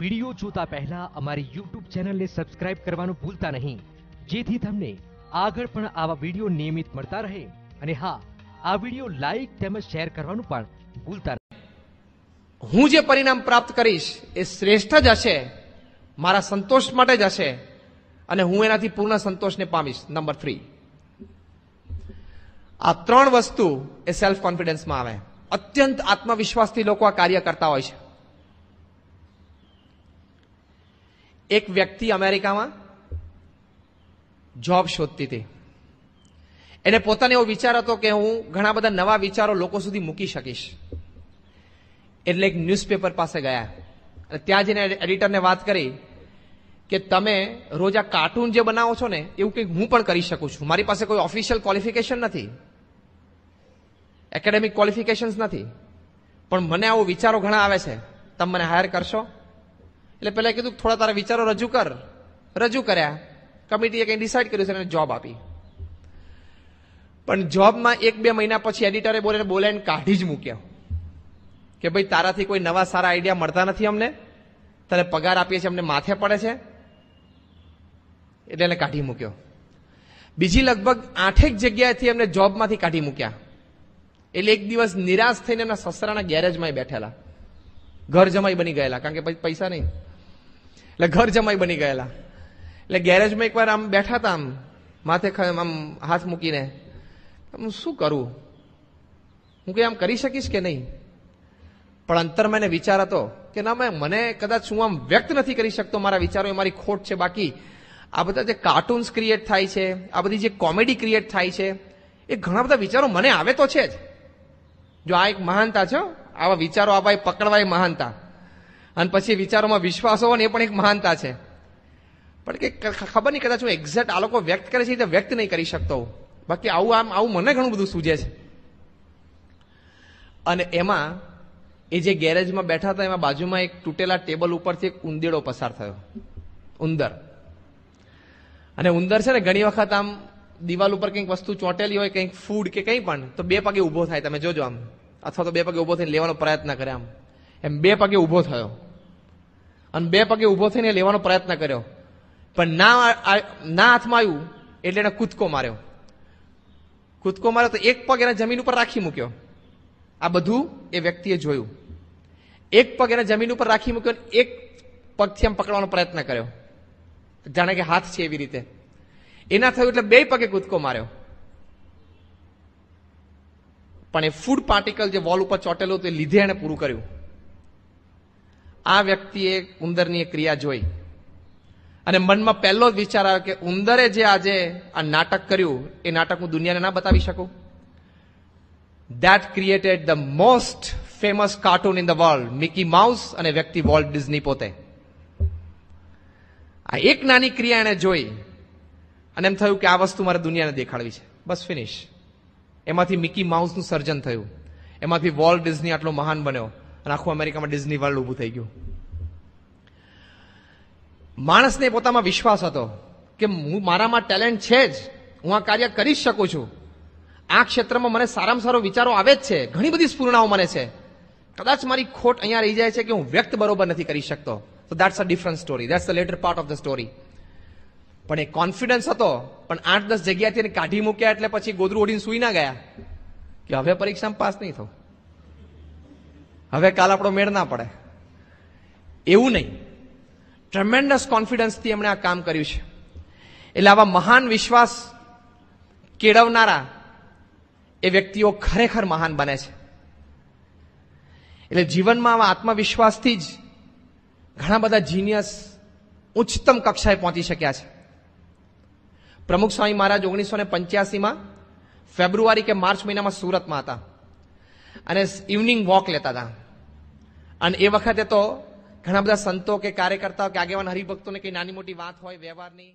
video જોતા પહેલા અમારી યુટ્યુબ ચેનલને સબસ્ક્રાઇબ કરવાનું ભૂલતા નહીં જેથી તમને આગળ પણ આવા વિડીયો નિયમિત મળતા રહે અને હા આ વિડીયો લાઈક તેમજ શેર કરવાનું પણ ભૂલતા નહીં હું જે પરિણામ પ્રાપ્ત કરીશ એ શ્રેષ્ઠ જ હશે મારા સંતોષ માટે જ હશે અને હું એનાથી પૂર્ણ સંતોષને પામીશ નંબર થ્રી આ ત્રણ વસ્તુ એ સેલ્ફ કોન્ફિડન્સમાં આવે અત્યંત આત્મવિશ્વાસથી લોકો આ કાર્ય કરતા હોય છે એક વ્યક્તિ અમેરિકામાં જોબ શોધતી હતી એને પોતાને એવો વિચાર હતો કે હું ઘણા બધા નવા વિચારો લોકો સુધી મૂકી શકીશ એટલે એક ન્યૂઝપેપર પાસે ગયા અને ત્યાં જઈને એડિટરને વાત કરી કે તમે રોજ આ કાર્ટૂન જે બનાવો છો ને એવું કંઈક હું પણ કરી શકું છું મારી પાસે કોઈ ઓફિશિયલ ક્વોલિફિકેશન નથી એકેડેમિક ક્વોલિફિકેશન્સ નથી પણ મને આવો વિચારો ઘણા આવે છે તમે મને હાયર કરશો એટલે પહેલાં કીધું થોડા તારા વિચારો રજૂ કર રજૂ કર્યા કમિટીએ કંઈ ડિસાઇડ કર્યું છે એને જોબ આપી પણ જોબમાં એક બે મહિના પછી એડિટરે બોલે બોલાઈને કાઢી જ મૂક્યા કે ભાઈ તારાથી કોઈ નવા સારા આઈડિયા મળતા નથી અમને તારે પગાર આપીએ છીએ અમને માથે પડે છે એટલે એને કાઢી મૂક્યો બીજી લગભગ આઠેક જગ્યાએથી એમને જોબમાંથી કાઢી મૂક્યા એટલે એક દિવસ નિરાશ થઈને એમના સસરાના ગેરેજમાં બેઠેલા ઘર જમાઈ બની ગયેલા કારણ કે પછી પૈસા નહીં એટલે ઘર જમાઈ બની ગયેલા એટલે ગેરેજમાં એકવાર આમ બેઠા હતા આમ માથે આમ હાથ મૂકીને હું શું કરું હું કંઈ આમ કરી શકીશ કે નહીં પણ અંતર એને વિચાર હતો કે ના મેં મને કદાચ હું આમ વ્યક્ત નથી કરી શકતો મારા વિચારો એ મારી ખોટ છે બાકી આ બધા જે કાર્ટૂન્સ ક્રિએટ થાય છે આ બધી જે કોમેડી ક્રિએટ થાય છે એ ઘણા બધા વિચારો મને આવે તો છે જ જો આ એક મહાનતા છે આવા વિચારો આવા એ પકડવા એ મહાનતા અને પછી વિચારોમાં વિશ્વાસ હોવો ને એ પણ એક મહાનતા છે પણ કે ખબર નહીં કદાચ હું એક્ઝેક્ટ આ લોકો વ્યક્ત કરે છે એ વ્યક્ત નહીં કરી શકતો બાકી આવું આમ આવું મને ઘણું બધું સૂજે છે અને એમાં એ જે ગેરેજમાં બેઠા હતા એમાં બાજુમાં એક તૂટેલા ટેબલ ઉપરથી એક ઉંદેડો પસાર થયો ઉંદર અને ઉંદર છે ને ઘણી વખત આમ દિવાલ ઉપર કંઈક વસ્તુ ચોંટેલી હોય કંઈક ફૂડ કે કંઈ પણ તો બે પગે ઊભો થાય તમે જોજો આમ અથવા તો બે પગે ઊભો થઈને લેવાનો પ્રયત્ન કરે આમ એમ બે પગે ઊભો થયો અને બે પગે ઊભો થઈને લેવાનો પ્રયત્ન કર્યો પણ ના ના હાથમાં આવ્યું એટલે એને કૂદકો માર્યો કૂદકો માર્યો તો એક પગ એને જમીન ઉપર રાખી મૂક્યો આ બધું એ વ્યક્તિએ જોયું એક પગ એને જમીન ઉપર રાખી મૂક્યો એક પગથી એમ પકડવાનો પ્રયત્ન કર્યો જાણે કે હાથ છે એવી રીતે એના થયું એટલે બે પગે કૂદકો માર્યો પણ એ ફૂડ પાર્ટિકલ જે વોલ ઉપર ચોટેલું તે લીધે એને પૂરું કર્યું આ વ્યક્તિએ ઉંદરની ક્રિયા જોઈ અને મનમાં પહેલો જ વિચાર આવ્યો કે ઉંદરે જે આજે આ નાટક કર્યું એ નાટક હું દુનિયાને ના બતાવી શકું that created the most famous cartoon in the world Mickey Mouse અને વ્યક્તિ વોલ્ટ ડિઝની પોતે આ એક નાની ક્રિયા એણે જોઈ અને એમ થયું કે આ વસ્તુ મારે દુનિયાને દેખાડવી છે બસ ફિનિશ એમાંથી મિકી માઉસનું સર્જન થયું એમાંથી વોલ્ટ ડિઝની આટલો મહાન બન્યો અને આખું અમેરિકામાં ડિઝની વર્લ્ડ ઊભું થઈ ગયું માણસને પોતામાં વિશ્વાસ હતો કે હું મારામાં ટેલેન્ટ છે જ હું આ કાર્ય કરી શકું છું આ ક્ષેત્રમાં મને સારામાં સારો વિચારો આવે જ છે ઘણી બધી સ્ફૂર્ણાઓ મને છે કદાચ મારી ખોટ અહીંયા રહી જાય છે કે હું વ્યક્ત બરોબર નથી કરી શકતો તો that's a different story that's a later part of the story પણ એ કોન્ફિડન્સ હતો પણ આઠ દસ જગ્યાથી એને કાઢી મૂક્યા એટલે પછી ગોદરું ઓઢીને સૂઈ ના ગયા કે હવે પરીક્ષામાં પાસ નહીં થવું હવે કાલ આપણો મેળ ના પડે એવું નહીં ટ્રમેન્ડસ કોન્ફિડન્સથી એમણે આ કામ કર્યું છે એટલે આવા મહાન વિશ્વાસ કેળવનારા એ વ્યક્તિઓ ખરેખર મહાન બને છે એટલે જીવનમાં આવા આત્મવિશ્વાસથી જ ઘણા બધા જીનિયસ ઉચ્ચતમ કક્ષાએ પહોંચી શક્યા છે પ્રમુખ સ્વામી મહારાજ ઓગણીસો ને પંચ્યાસીમાં ફેબ્રુઆરી કે માર્ચ મહિનામાં સુરતમાં હતા અને ઇવનિંગ વોક લેતા હતા અને એ વખતે તો ઘણા બધા સંતો કે કાર્યકર્તાઓ કે આગેવાન હરિભક્તોને કંઈ નાની મોટી વાત હોય વ્યવહારની